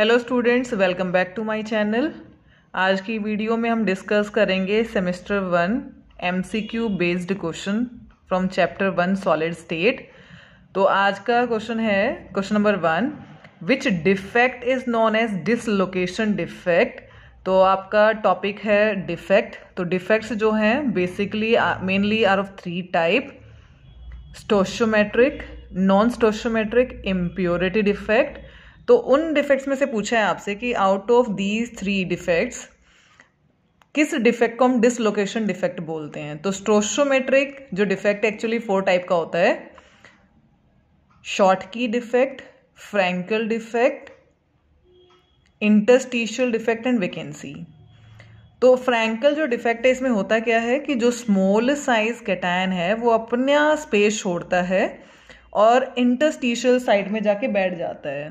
hello students welcome back to my channel आज की video में हम डिस्कस करेंगे semester one MCQ based question from chapter one solid state तो आज का क्वेश्चन है question number one which defect is known as dislocation defect तो आपका टॉपिक है डिफेक्ट तो डिफेक्ट्स जो हैं basically mainly are of three type stoichiometric non stoichiometric impurity defect तो उन डिफेक्ट्स में से पूछा है आपसे कि out of these three defects किस डिफेक्ट को हम डिसलोकेशन डिफेक्ट बोलते हैं तो स्ट्रोशोमेट्रिक जो डिफेक्ट एक्चुअली फोर टाइप का होता है Schottky defect Frenkel defect interstitial defect and vacancy तो फ्रैंकल जो डिफेक्ट है इसमें होता क्या है कि जो स्मॉल साइज कैटायन है वो अपना स्पेस छोड़ता है और इंटरस्टिशियल साइड में जाके बैठ जाता है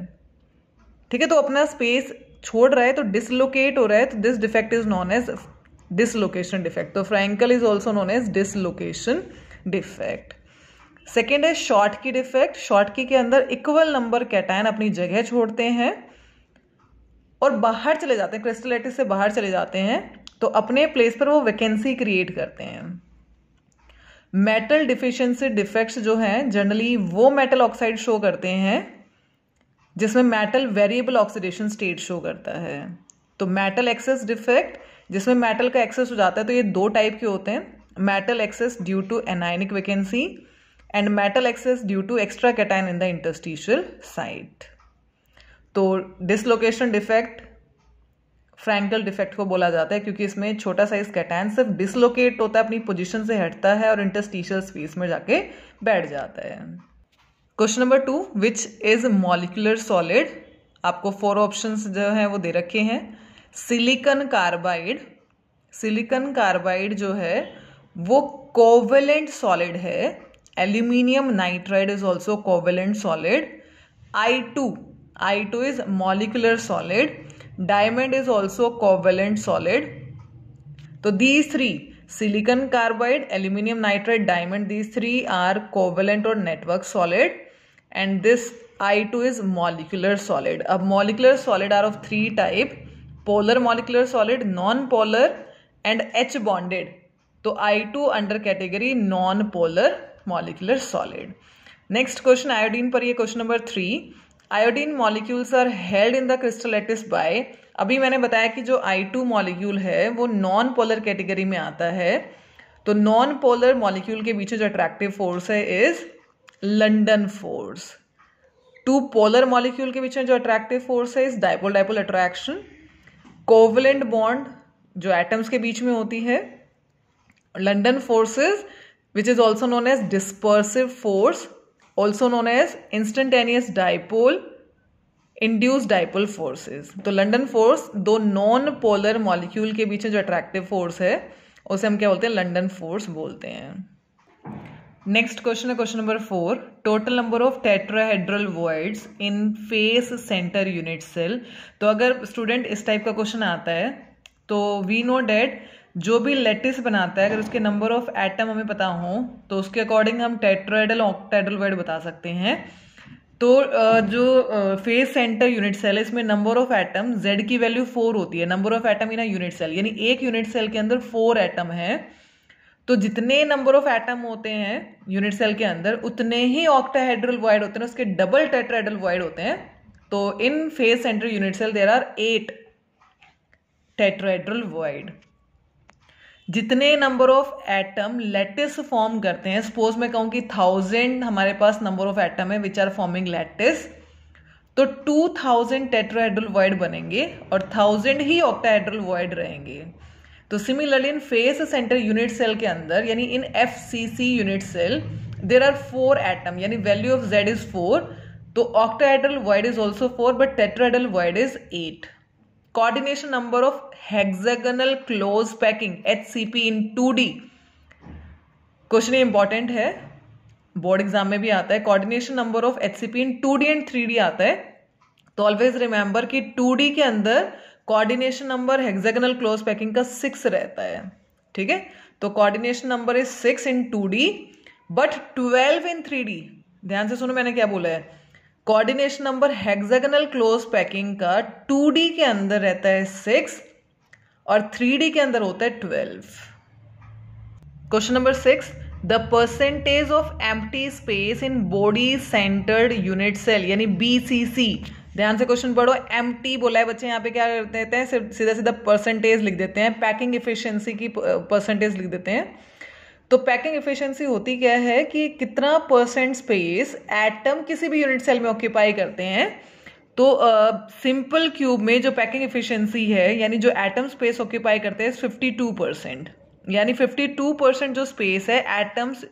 ठीक है तो अपना स्पेस छोड़ रहा है तो डिसलोकेट हो रहा है तो this defect is known as dislocation defect तो Frenkel is also known as dislocation defect second है Schottky defect Schottky के अंदर इक्वल नंबर कैटायन अपनी जगह छोड़ते हैं और बाहर चले जाते हैं क्रिस्टलाइटिस से बाहर चले जाते हैं तो अपने प्लेस पर वो वैकेंसी क्रिएट करते हैं मेटल डिफिशियंसी डिफेक्ट्स जो हैं जनरली वो मेटल ऑक्साइड शो करते हैं जिसमें metal variable oxidation state show करता है तो मेटल एक्सेस डिफेक्ट जिसमें मेटल का एक्सेस हो जाता है तो ये दो टाइप के होते हैं metal excess due to anionic vacancy and metal excess due to extra cation in the interstitial site तो डिसलोकेशन डिफेक्ट फ्रैंकल डिफेक्ट को बोला जाता है क्योंकि इसमें छोटा साइज कैटाइन सिर्फ डिसलोकेट होता है अपनी पोजिशन से हटता है और इंटरस्टिशियल स्पेस में जाके बैठ जाता है question number two which is molecular solid आपको फोर ऑप्शंस जो है वो दे रखे हैं सिलिकन कार्बाइड सिलिकन कार्बाइड जो है वो कोवेलेंट सॉलिड है aluminium nitride is also covalent solid I two I two is molecular solid diamond is also covalent solid तो these three silicon carbide aluminium nitride diamond these three are covalent और network solid and this I two is molecular solid अब molecular solid are of three type polar molecular solid non polar and H bonded तो I two under category non polar molecular solid next question iodine पर यह question number three iodine molecules are held in the crystal lattice by अभी मैंने बताया कि जो आई two molecule है वो नॉन पोलर कैटेगरी में आता है तो नॉन पोलर मॉलिक्यूल के पीछे जो अट्रैक्टिव फोर्स है is London force two polar molecule के बीच में जो अट्रैक्टिव फोर्स है is dipole dipole attraction covalent bond जो एटम्स के बीच में होती है London forces which is also known as dispersive force also known as instantaneous dipole induced dipole forces तो लंडन फोर्स दो नॉन पोलर मॉलिक्यूल के बीच में जो अट्रैक्टिव फोर्स है उसे हम क्या बोलते हैं लंडन फोर्स बोलते हैं नेक्स्ट क्वेश्चन है question number four total number of tetrahedral voids in face centre unit cell तो अगर स्टूडेंट इस टाइप का क्वेश्चन आता है तो वी नो डेट जो भी लेटिस बनाता है अगर उसके नंबर ऑफ एटम हमें पता हो तो उसके अकॉर्डिंग हम टेट्राहेड्रल ऑक्टेड्रल वर्ड बता सकते हैं तो जो फेस सेंटर यूनिट सेल है इसमें नंबर ऑफ एटम जेड की वैल्यू फोर होती है number of atom in unit cell यानी एक यूनिट सेल के अंदर फोर एटम है तो जितने नंबर ऑफ एटम होते हैं यूनिट सेल के अंदर उतने ही ऑक्टाहेड्रल वॉइड होते हैं उसके डबल टेट्राहेड्रल वॉइड होते हैं तो in face centre unit cell there are eight tetrahedral void जितने number of atom lattice form करते हैं सपोज मैं कहूं कि थाउजेंड हमारे पास नंबर ऑफ एटम है विच आर फॉर्मिंग लेटिस तो टू थाउजेंड टेट्राहेड्रल वॉइड बनेंगे और थाउजेंड ही ऑक्टाहेड्रल वॉइड रहेंगे तो similarly in face centre unit cell के अंदर यानी in F C C unit cell there are four atom यानी value of Z is four तो octahedral void is also four but tetrahedral void is eight coordination number of hexagonal close packing HCP in 2D question important है board exam में भी आता है coordination number of HCP in 2D and 3D आता है तो always remember कि 2D के अंदर coordination number hexagonal close packing का सिक्स रहता है ठीक है तो coordination number is six in two D but twelve in three D ध्यान से सुनो मैंने क्या बोला है coordination number hexagonal close packing का टू डी के अंदर रहता है सिक्स और थ्री डी के अंदर होता है twelve question number six the percentage of empty space in body centred unit cell यानी बी सी सी ध्यान से क्वेश्चन पढ़ो एम टी बोला है बच्चे यहाँ पे क्या करते हैं सिर्फ सीधा सीधा परसेंटेज लिख देते हैं पैकिंग इफिशियंसी की परसेंटेज लिख देते हैं तो पैकिंग इफिशियंसी होती क्या है कि कितना परसेंट स्पेस एटम किसी भी यूनिट सेल में ऑक्यूपाई करते हैं तो सिंपल uh, क्यूब में जो पैकिंग इफिशियंसी है यानी जो एटम स्पेस ऑक्यूपाई करते हैं फिफ्टी टू परसेंट यानी फिफ्टी टू परसेंट जो स्पेस है एटम्स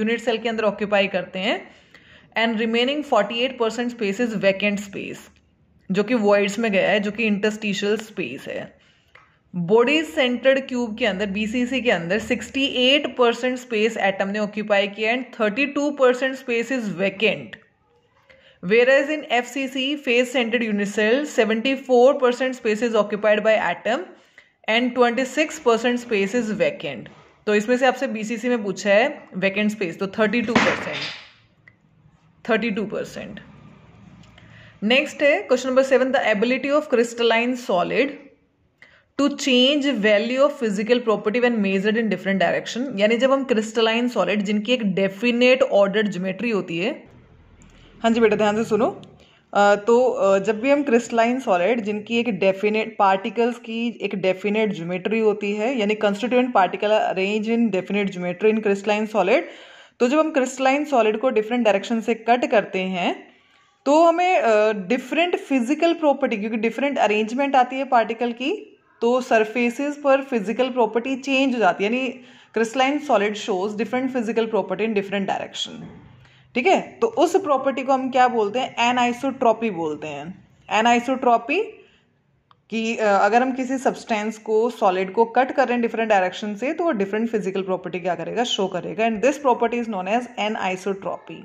यूनिट सेल के अंदर ऑक्यूपाई करते हैं and remaining forty eight percent space is vacant space जो कि वॉइड्स में गया है जो कि इंटरस्टिशियल स्पेस है बॉडी सेंटर्ड क्यूब के अंदर बीसीसी के अंदर 68 परसेंट स्पेस एटम ने ऑक्यूपाई किया and 32 percent space is vacant whereas in F C C face centred unit cell 74 percent space is occupied by atom and 26 percent space is vacant तो इसमें से आपसे बीसीसी में पूछा है वैकेंट स्पेस तो 32 परसेंट 32 परसेंट नेक्स्ट है question number seven the ability of crystalline solid to change value of physical property when measured in different direction यानी जब हम क्रिस्टलाइन सॉलिड जिनकी एक डेफिनेट ऑर्डर ज्योमेट्री होती है हाँ जी बेटा ध्यान से सुनो तो जब भी हम क्रिस्टलाइन सॉलिड जिनकी एक डेफिनेट पार्टिकल्स की एक डेफिनेट ज्योमेट्री होती है यानी constituent particle arrange in definite geometry in crystalline solid तो जब हम क्रिस्टलाइन सॉलिड को डिफरेंट डायरेक्शन से कट करते हैं तो हमें डिफरेंट फिजिकल प्रॉपर्टी क्योंकि डिफरेंट अरेंजमेंट आती है पार्टिकल की तो सरफेसेस पर फिजिकल प्रॉपर्टी चेंज हो जाती है यानी crystalline solid shows different physical property in different direction ठीक है तो उस प्रॉपर्टी को हम क्या बोलते हैं एन आइसोट्रॉपी बोलते हैं एन आइसोट्रॉपी कि अगर हम किसी सब्सटेंस को सॉलिड को कट कर रहे हैं डिफरेंट डायरेक्शन से तो वो डिफरेंट फिजिकल प्रॉपर्टी क्या करेगा शो करेगा and this property is known as anisotropy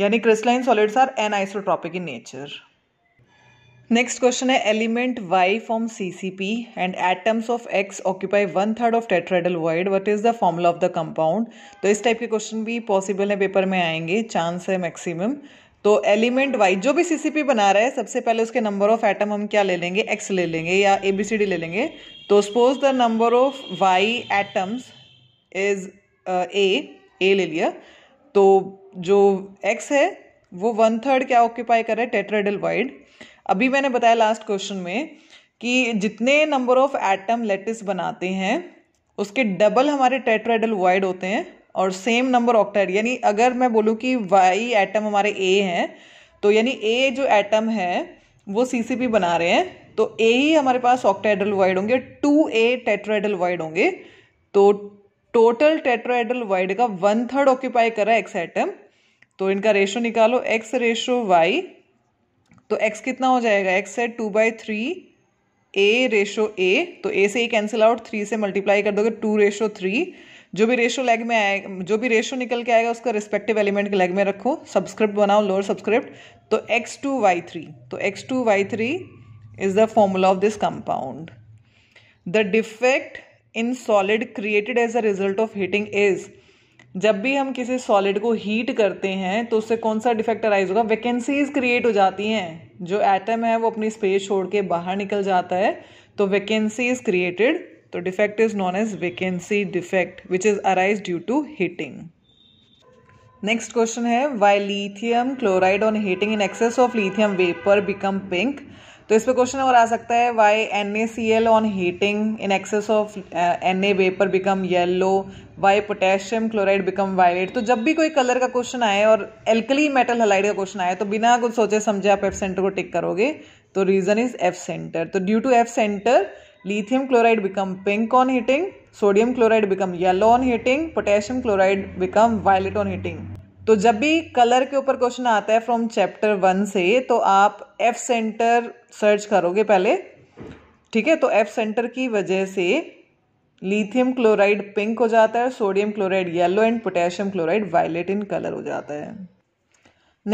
यानी crystalline solids are anisotropic in nature next question है element Y form C C P and atoms of X occupy one third of tetrahedral void what is the formula of the compound तो इस type के question भी possible है paper में आएंगे chance है maximum तो एलिमेंट वाई जो भी सी सी पी बना रहा है सबसे पहले उसके नंबर ऑफ एटम हम क्या ले लेंगे एक्स ले लेंगे या ए बी सी डी ले लेंगे तो suppose the number of Y atoms is A A ले लिया तो जो एक्स है वो वन थर्ड क्या ऑक्यूपाई कर रहा है टेट्राइडल वाइड अभी मैंने बताया लास्ट क्वेश्चन में कि जितने नंबर ऑफ एटम लेटिस बनाते हैं उसके डबल हमारे टेट्राइडल वाइड होते हैं और सेम नंबर ऑक्टाइड यानी अगर मैं बोलूँ कि वाई एटम हमारे ए हैं तो यानी ए जो एटम है वो पी बना रहे हैं तो ए ही हमारे पास ऑक्टाइडल वाइड होंगे टू ए टेट्राइडल वाइड होंगे तो टोटल टेट्राइडल वाइड का वन थर्ड ऑक्यूपाई करा एक्स एटम तो इनका रेशो निकालो एक्स रेशो वाई तो एक्स कितना हो जाएगा एक्स है two by three A ratio A तो ए से ही कैंसिल आउट थ्री से मल्टीप्लाई कर दोगे टू रेशो थ्री जो भी रेशो लेग में आए जो भी रेशो निकल के आएगा उसका रिस्पेक्टिव एलिमेंट के लेग में रखो सब्सक्रिप्ट बनाओ लोअर सब्सक्रिप्ट तो एक्स टू वाई थ्री तो X two Y three is the formula of this compound the defect in solid created as a result of heating is जब भी हम किसी सॉलिड को हीट करते हैं तो उससे कौन सा डिफेक्ट अराइज होगा वैकेंसीज क्रिएट हो जाती हैं जो एटम है वो अपनी स्पेस छोड़ के बाहर निकल जाता है तो वैकेंसी इज क्रिएटेड तो defect is non as vacancy defect which is arise due to heating next question है why lithium chloride on heating in excess of lithium vapour become pink तो इस पर क्वेश्चन और आ सकता है why N A C L on heating in excess of N A vapour become yellow why potassium chloride become violet तो जब भी कोई कलर का क्वेश्चन आए और एल्कली मेटल हलाइड का क्वेश्चन आए तो बिना कुछ सोचे समझे आप एफ सेंटर को टिक करोगे तो रीजन इज एफ सेंटर तो due to F centre lithium chloride become pink on heating sodium chloride become yellow on heating potassium chloride become violet on heating तो जब भी कलर के ऊपर क्वेश्चन आता है फ्रॉम चैप्टर वन से तो आप एफ सेंटर सर्च करोगे पहले ठीक है तो एफ सेंटर की वजह से लिथियम क्लोराइड पिंक हो जाता है sodium chloride yellow and potassium chloride violet in colour हो जाता है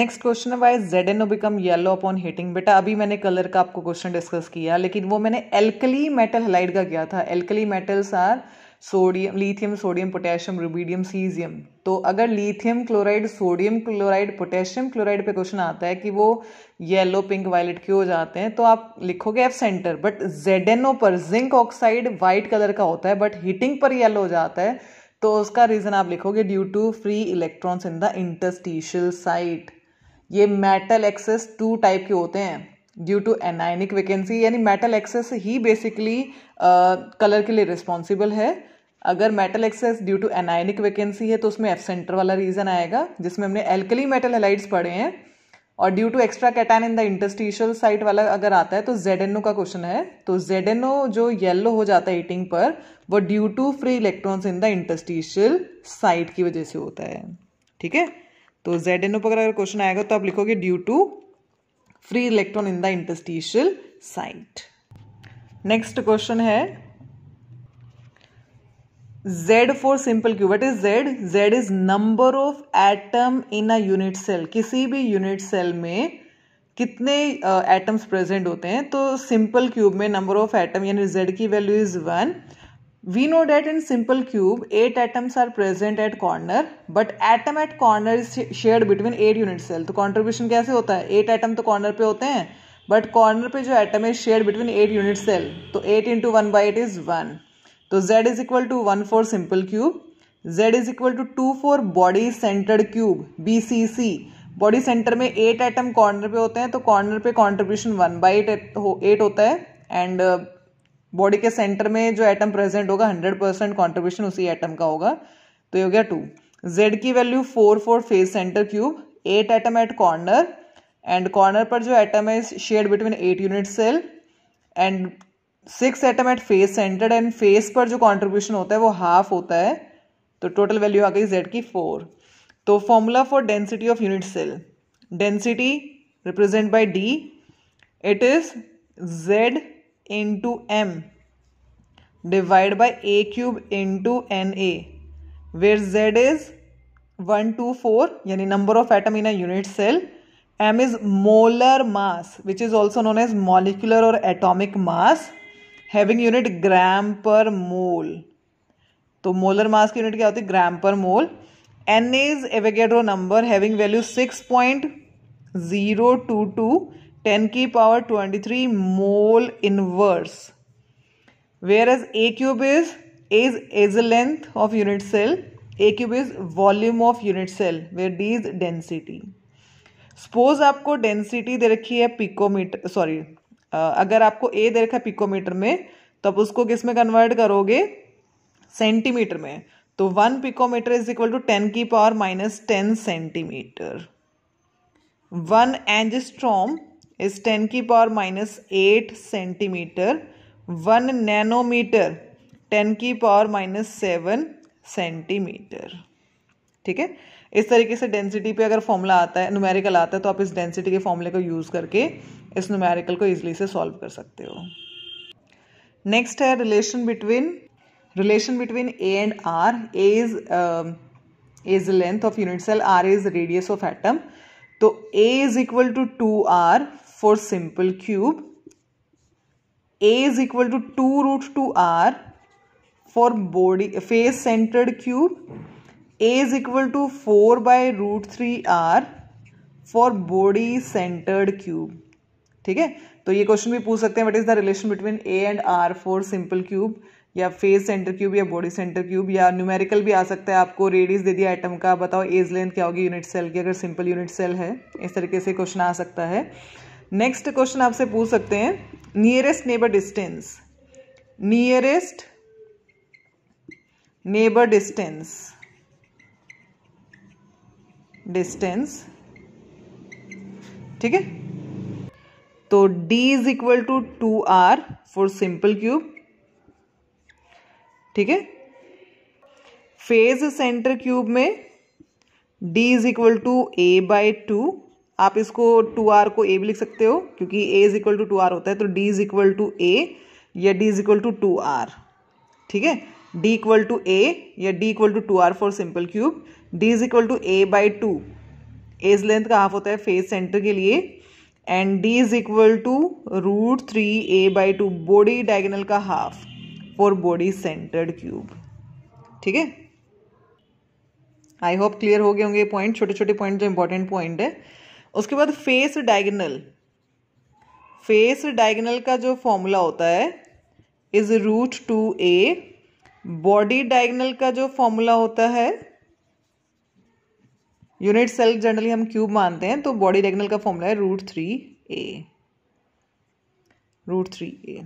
नेक्स्ट क्वेश्चन है why Z N O become yellow upon heating बेटा अभी मैंने कलर का आपको क्वेश्चन डिस्कस किया लेकिन वो मैंने एल्कली मेटल हेलाइड का किया था alkali metals are sodium lithium sodium potassium rubidium caesium तो अगर lithium chloride sodium chloride potassium chloride पे क्वेश्चन आता है कि वो येलो पिंक वायलेट क्यों हो जाते हैं तो आप लिखोगे एफ सेंटर बट जेडेनो पर जिंक ऑक्साइड वाइट कलर का होता है बट हीटिंग पर येलो हो जाता है तो उसका रीजन आप लिखोगे due to free electrons in the interstitial site ये मेटल एक्सेस टू टाइप के होते हैं ड्यू टू एनाइनिक वेकेंसी यानी मेटल एक्सेस ही बेसिकली कलर uh, के लिए रिस्पॉन्सिबल है अगर metal excess due to anionic vacancy है तो उसमें एफ सेंटर वाला रीजन आएगा जिसमें हमने एल्कली मेटल हेलाइड्स पढ़े हैं और due to extra cation in the interstitial site वाला अगर आता है तो जेड का क्वेश्चन है तो जेड जो येलो हो जाता है ईटिंग पर वो due to free electrons in the interstitial site की वजह से होता है ठीक है तो जेड पर अगर क्वेश्चन आएगा तो आप लिखोगे due to free electron in the interstitial site next question है z for simple cube what is z z is number of atom in a unit cell किसी भी unit cell में कितने एटम्स uh, प्रेजेंट होते हैं तो simple cube में number of atom यानी जेड की value is one we know that in simple cube 8 atoms are present at corner but atom at corner is shared between 8 unit cell तो contribution कैसे होता है 8 atom तो corner पे होते हैं बट कॉर्नर पे जो एटम है share between eight unit cell तो eight into one by eight is one तो z is equal to one for simple cube z is equal to two for body centred cube B C C body centre में eight atom corner पे होते हैं तो corner पे contribution one by eight होता है and body uh, के centre में जो एटम प्रेजेंट होगा हंड्रेड परसेंट कॉन्ट्रीब्यूशन उसी एटम का होगा तो ये हो गया टू जेड की value four for face centre cube eight atom at corner and corner पर जो एटम है share between eight unit cell and six atom at face centred and face पर जो कॉन्ट्रीब्यूशन होता है वो हाफ होता है तो टोटल वैल्यू आ गई जेड की फोर तो formula for density of unit cell density represent by D it is Z two M divide by A cube two N A where Z is one two four यानी number of atom in a unit cell M is molar mass which is also known as molecular और atomic mass having unit gram per mole तो molar mass की unit क्या होती है gram per mole N is Avogadro number having value six point zero two two ten की power twenty three mole inverse whereas A cube is is is length of unit cell A cube is volume of unit cell where where d is density आपको density दे रखी है picometre sorry अगर आपको ए दे रखा है picometre में तो आप उसको किस में कन्वर्ट करोगे सेंटीमीटर में तो one picometre is equal to ten की power minus ten centimetre one angstrom is ten की power minus eight centimetre one nanometre ten की पावर माइनस सेवन सेंटीमीटर ठीक है इस तरीके से डेंसिटी पे अगर फॉर्मूला आता है न्यूमेरिकल आता है तो आप इस डेंसिटी के फॉर्मूले को यूज़ करके इस न्यूमेरिकल को ईजिली से सॉल्व कर सकते हो नेक्स्ट है relation between relation between A and R A is is length of unit cell R is radius of atom तो A is equal to two R for simple cube A is equal to two root two R for body face centred cube A is equal to four by root three R for body centred cube ठीक है तो ये question भी पूछ सकते हैं what is the relation between A and R for simple cube या face centre cube या बॉडी सेंटर क्यूब या न्यूमेरिकल भी आ सकता है आपको रेडियस दे दिया आइटम का बताओ एज लेंथ क्या होगी यूनिट सेल की अगर सिंपल यूनिट सेल है इस तरीके से क्वेश्चन आ सकता है नेक्स्ट क्वेश्चन आपसे पूछ सकते हैं nearest neighbour distance nearest neighbour distance distance ठीक है तो d is equal to two R for simple cube ठीक है फेज सेंटर क्यूब में d is equal to A by two आप इसको टू आर को ए भी लिख सकते हो क्योंकि a is equal to two R होता है तो d is equal to A या d is equal to two R ठीक है d इक्वल टू ए या d equal to two R for simple cube d is equal to A by two edge length का half होता है face centre के लिए and D is equal to root three A by two body diagonal का half for body centred cube ठीक है I hope clear हो गए होंगे पॉइंट छोटे छोटे पॉइंट जो इंपॉर्टेंट पॉइंट है उसके बाद फेस डायगोनल फेस डायगनल का जो फॉर्मूला होता है is root two A body diagonal का जो फॉर्मूला होता है यूनिट सेल जनरली हम क्यूब मानते हैं तो बॉडी डायगनल का फॉर्मूला है root three A root three A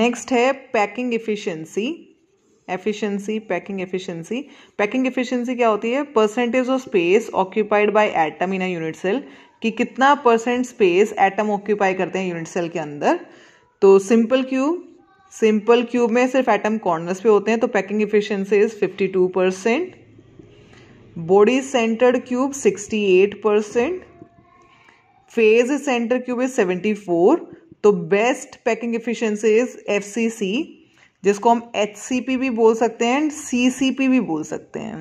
next है packing efficiency efficiency packing efficiency packing efficiency क्या होती है percentage of space occupied by atom in a unit cell कि कितना परसेंट स्पेस एटम ऑक्यूपाई करते हैं यूनिट सेल के अंदर तो सिंपल क्यूब सिंपल क्यूब में सिर्फ एटम कॉर्नर्स पे होते हैं तो packing efficiency is 52 percent body centred cube 68 percent face centre cube is 74 तो best packing efficiency is F जिसको हम एच भी बोल सकते हैं एंड सी भी बोल सकते हैं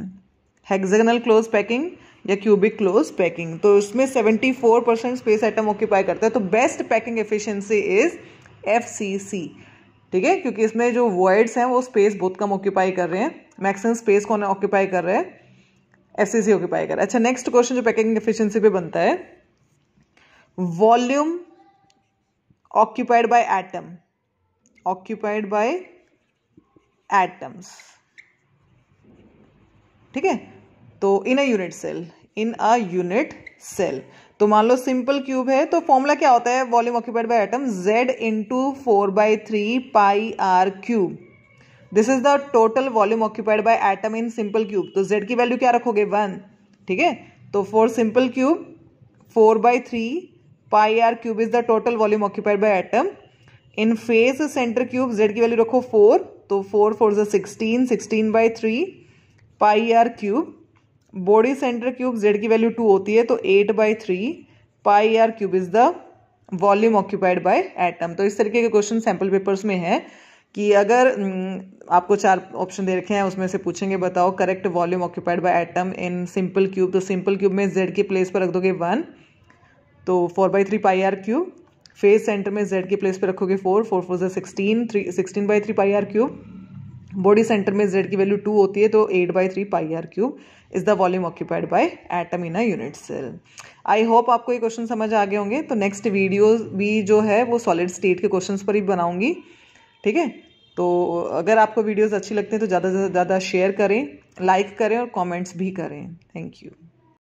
हेक्सागनल क्लोज पैकिंग या क्यूबिक क्लोज पैकिंग तो इसमें 74 परसेंट स्पेस आइटम ऑक्यूपाई करता है तो best packing efficiency is F ठीक है क्योंकि इसमें जो वर्ड्स हैं वो स्पेस बहुत कम ऑक्यूपाई कर रहे हैं मैक्सिमम स्पेस को ऑक्यूपाई कर रहे हैं ऐसे से होके पाएगा अच्छा नेक्स्ट क्वेश्चन जो पैकिंग एफिशिएंसी पे बनता है volume occupied by atom occupied by atoms ठीक है तो in a unit cell in a unit cell तो मान लो सिंपल क्यूब है तो फॉर्मूला क्या होता है volume occupied by atom Z into four by three pi R cube this is the total volume occupied by atom in simple cube तो Z की value क्या रखोगे वन ठीक है तो for simple cube four by three pi R cube is the total volume occupied by atom in face centre cube Z की value रखो four तो फोर फोर जो sixteen sixteen by three pi R cube body centre cube Z की value two होती है तो eight by three pi R cube is the volume occupied by atom तो इस तरीके के क्वेश्चन सैम्पल पेपर्स में है कि अगर आपको चार ऑप्शन दे रखे हैं उसमें से पूछेंगे बताओ correct volume occupied by atom in simple cube तो सिंपल क्यूब में जेड के प्लेस पर रख दोगे वन तो four by three pi R cube face centre में जेड के प्लेस पर रखोगे four four four sixteen three sixteen by three pi R cube body centre में जेड की वैल्यू टू होती है तो eight by three pi R cube is the volume occupied by atom in a unit cell I hope आपको ये question समझ आ गए होंगे तो नेक्स्ट वीडियो भी जो है वो सॉलिड स्टेट के क्वेश्चन पर ही बनाऊंगी ठीक है तो अगर आपको वीडियोस अच्छी लगते हैं तो ज़्यादा से ज़्यादा शेयर करें लाइक करें और कमेंट्स भी करें थैंक यू